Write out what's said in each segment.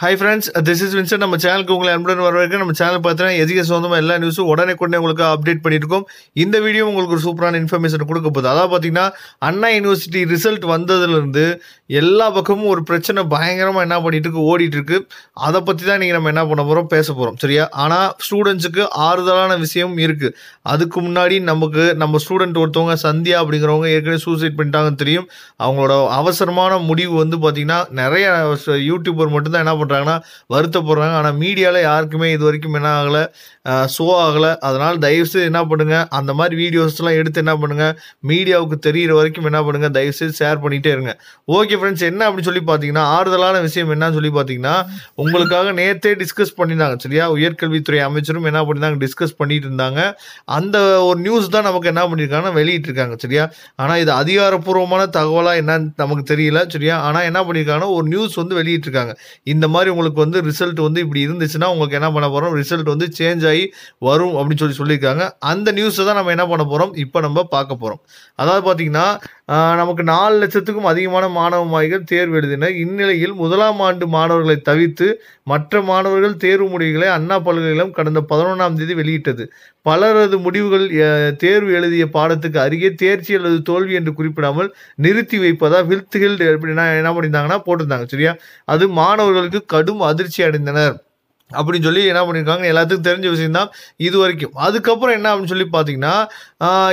high friends this is Vinson நம்ம சேனலுக்கு உங்களை அன்புடன் வரவேற்க நம்ம சேனல் பார்த்தீங்கன்னா எதுக்கு சொந்தமாக எல்லா நியூஸும் உடனே கொண்டே உங்களுக்கு அப்டேட் பண்ணியிருக்கோம் இந்த வீடியோ உங்களுக்கு ஒரு சூப்பரான இன்ஃபர்மேஷன் கொடுக்க போகுது அதாவது பார்த்தீங்கன்னா அண்ணா யூனிவர்சிட்டி ரிசல்ட் வந்ததுலேருந்து எல்லா பக்கமும் ஒரு பிரச்சனை பயங்கரமாக என்ன பண்ணிட்டு இருக்கு ஓடிட்டு இருக்கு அதை பற்றி தான் நீங்கள் நம்ம என்ன பண்ண போகிறோம் பேச போகிறோம் சரியா ஆனால் ஸ்டூடெண்ட்ஸுக்கு ஆறுதலான விஷயம் இருக்குது அதுக்கு முன்னாடி நமக்கு நம்ம ஸ்டூடெண்ட் ஒருத்தவங்க சந்தியா அப்படிங்கிறவங்க ஏற்கனவே சூசைட் பண்ணிட்டாங்கன்னு தெரியும் அவங்களோட அவசரமான முடிவு வந்து பார்த்திங்கன்னா நிறைய யூடியூபர் மட்டும்தான் என்ன பண்ணுறாங்கன்னா வருத்தப்படுறாங்க ஆனால் மீடியாவில் யாருக்குமே இது வரைக்கும் என்ன ஆகலை ஷோ ஆகலை அதனால் தயவுசெய்து என்ன பண்ணுங்கள் அந்த மாதிரி வீடியோஸ்லாம் எடுத்து என்ன பண்ணுங்கள் மீடியாவுக்கு தெரிகிற வரைக்கும் என்ன பண்ணுங்கள் தயவுசெய்து ஷேர் பண்ணிகிட்டே இருங்க ஓகே ஃப்ரெண்ட்ஸ் என்ன அப்படின்னு சொல்லி பார்த்தீங்கன்னா ஆறுதலான விஷயம் என்னன்னு சொல்லி பார்த்தீங்கன்னா உங்களுக்காக நேற்றே டிஸ்கஸ் பண்ணியிருந்தாங்க சரியா உயர்கல்வித்துறை அமைச்சரும் என்ன பண்ணியிருந்தாங்க டிஸ்கஸ் பண்ணிட்டு இருந்தாங்க அந்த ஒரு நியூஸ் தான் நமக்கு என்ன பண்ணியிருக்காங்கன்னா வெளியிட்டிருக்காங்க சரியா ஆனால் இது அதிகாரப்பூர்வமான தகவலாக என்னன்னு நமக்கு தெரியல சரியா ஆனால் என்ன பண்ணியிருக்காங்கன்னா ஒரு நியூஸ் வந்து வெளியிட்டிருக்காங்க இந்த மாதிரி உங்களுக்கு வந்து ரிசல்ட் வந்து இப்படி இருந்துச்சுன்னா உங்களுக்கு என்ன பண்ண போகிறோம் ரிசல்ட் வந்து சேஞ்ச் ஆகி வரும் அப்படின்னு சொல்லி சொல்லியிருக்காங்க அந்த நியூஸை தான் நம்ம என்ன பண்ண போகிறோம் இப்போ நம்ம பார்க்க போகிறோம் அதாவது பார்த்தீங்கன்னா நமக்கு நாலு லட்சத்துக்கும் அதிகமான மாணவ மாணவிகள் தேர்வு எழுதினர் இந்நிலையில் முதலாம் ஆண்டு மாணவர்களை தவிர்த்து மற்ற மாணவர்கள் தேர்வு முடிவுகளை அண்ணா பல்கலைக்கழகம் கடந்த பதினொன்றாம் தேதி வெளியிட்டது பலரது முடிவுகள் தேர்வு எழுதிய பாடத்துக்கு அருகே தேர்ச்சி அல்லது தோல்வி என்று குறிப்பிடாமல் நிறுத்தி வைப்பதா வில்த் என்ன பண்ணியிருந்தாங்கன்னா போட்டிருந்தாங்க சரியா அது மாணவர்களுக்கு கடும் அதிர்ச்சி அடைந்தனர் அப்படின்னு சொல்லி என்ன பண்ணியிருக்காங்க எல்லாத்துக்கும் தெரிஞ்ச விஷயம் தான் இது வரைக்கும் அதுக்கப்புறம் என்ன அப்படின்னு சொல்லி பார்த்தீங்கன்னா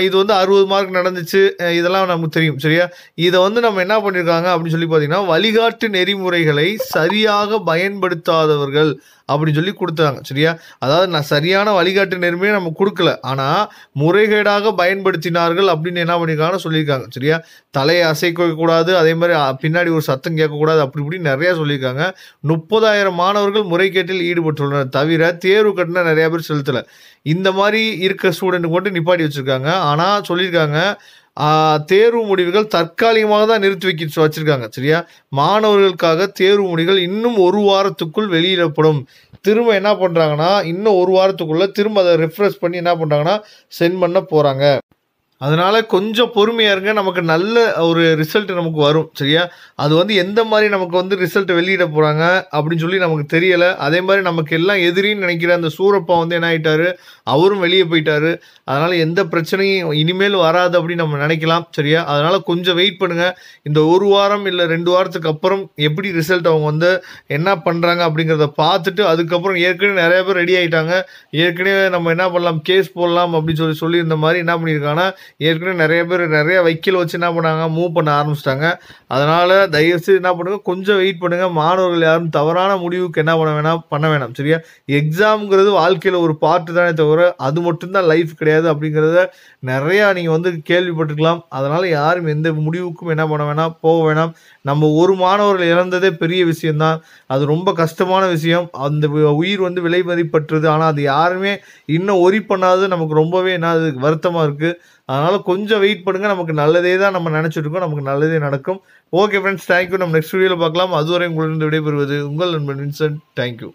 இது வந்து அறுபது மார்க் நடந்துச்சு இதெல்லாம் நமக்கு தெரியும் சரியா இதை வந்து நம்ம என்ன பண்ணியிருக்காங்க அப்படின்னு சொல்லி பார்த்தீங்கன்னா வழிகாட்டு நெறிமுறைகளை சரியாக பயன்படுத்தாதவர்கள் அப்படின்னு சொல்லி கொடுத்தாங்க சரியா அதாவது நான் சரியான வழிகாட்டு நேர்மையை நம்ம கொடுக்கல ஆனால் முறைகேடாக பயன்படுத்தினார்கள் அப்படின்னு என்ன பண்ணியிருக்காங்கன்னு சொல்லியிருக்காங்க சரியா தலையை அசைக்கக்கூடாது அதே மாதிரி பின்னாடி ஒரு சத்தம் கேட்கக்கூடாது அப்படி இப்படி நிறையா சொல்லியிருக்காங்க முப்பதாயிரம் மாணவர்கள் முறைகேட்டில் ஈடுபட்டுள்ளனர் தவிர தேர்வு கட்டணம் நிறையா பேர் செலுத்தலை இந்த மாதிரி இருக்க ஸ்டூடெண்ட்டுக்கு மட்டும் நிப்பாட்டி வச்சுருக்காங்க ஆனால் சொல்லியிருக்காங்க தேர்வு முடிவுகள் தற்காலிகமாக தான் நிறுத்தி வைக்க வச்சுருக்காங்க சரியா மாணவர்களுக்காக தேர்வு முடிவுகள் இன்னும் ஒரு வாரத்துக்குள் வெளியிடப்படும் திரும்ப என்ன பண்ணுறாங்கன்னா இன்னும் ஒரு வாரத்துக்குள்ளே திரும்ப அதை ரிஃப்ரெஷ் பண்ணி என்ன பண்ணுறாங்கன்னா சென்ட் பண்ண போகிறாங்க அதனால் கொஞ்சம் பொறுமையாக இருங்க நமக்கு நல்ல ஒரு ரிசல்ட் நமக்கு வரும் சரியா அது வந்து எந்த மாதிரி நமக்கு வந்து ரிசல்ட் வெளியிட போகிறாங்க அப்படின்னு சொல்லி நமக்கு தெரியலை அதே மாதிரி நமக்கு எல்லாம் எதிரின்னு நினைக்கிற அந்த சூரப்பா வந்து என்ன ஆகிட்டாரு அவரும் வெளியே போயிட்டாரு அதனால் எந்த பிரச்சனையும் இனிமேல் வராது அப்படின்னு நம்ம நினைக்கலாம் சரியா அதனால் கொஞ்சம் வெயிட் பண்ணுங்கள் இந்த ஒரு வாரம் இல்லை ரெண்டு வாரத்துக்கு அப்புறம் எப்படி ரிசல்ட் அவங்க வந்து என்ன பண்ணுறாங்க அப்படிங்கிறத பார்த்துட்டு அதுக்கப்புறம் ஏற்கனவே நிறைய பேர் ரெடி ஆகிட்டாங்க ஏற்கனவே நம்ம என்ன பண்ணலாம் கேஸ் போடலாம் அப்படின்னு சொல்லி சொல்லி மாதிரி என்ன பண்ணியிருக்காங்கன்னா ஏற்கனவே நிறைய பேர் நிறைய வைக்கல் வச்சு என்ன பண்ணாங்க மூவ் பண்ண ஆரம்பிச்சிட்டாங்க அதனால் தயவுசெய்து என்ன பண்ணுங்கள் கொஞ்சம் வெயிட் பண்ணுங்கள் மாணவர்கள் யாரும் தவறான முடிவுக்கு என்ன பண்ண வேணாம் பண்ண வேணாம் சரியா எக்ஸாம்ங்கிறது வாழ்க்கையில் ஒரு பார்ட்டு தானே தவிர அது மட்டும்தான் லைஃப் கிடையாது அப்படிங்கிறத நிறையா நீங்கள் வந்து கேள்விப்பட்டிருக்கலாம் அதனால் யாரும் எந்த முடிவுக்கும் என்ன பண்ண வேணாம் போக வேணாம் நம்ம ஒரு மாணவர்கள் இறந்ததே பெரிய விஷயம்தான் அது ரொம்ப கஷ்டமான விஷயம் அந்த உயிர் வந்து விலை மதிப்பற்றது ஆனால் அது யாருமே இன்னும் ஒரி பண்ணாதது நமக்கு ரொம்பவே என்ன வருத்தமாக இருக்குது அதனால் கொஞ்சம் வெயிட் பண்ணுங்கள் நமக்கு நல்லதே தான் நம்ம இருக்கோம் நமக்கு நல்லதே நடக்கும் ஓகே ஃப்ரெண்ட்ஸ் தேங்க்யூ நம்ம நெக்ஸ்ட் வீடியோவில் பார்க்கலாம் அதுவரை உங்களிடம் விடைபெறுவது உங்கள் நண்பன் வின்சென்ட் தேங்க்யூ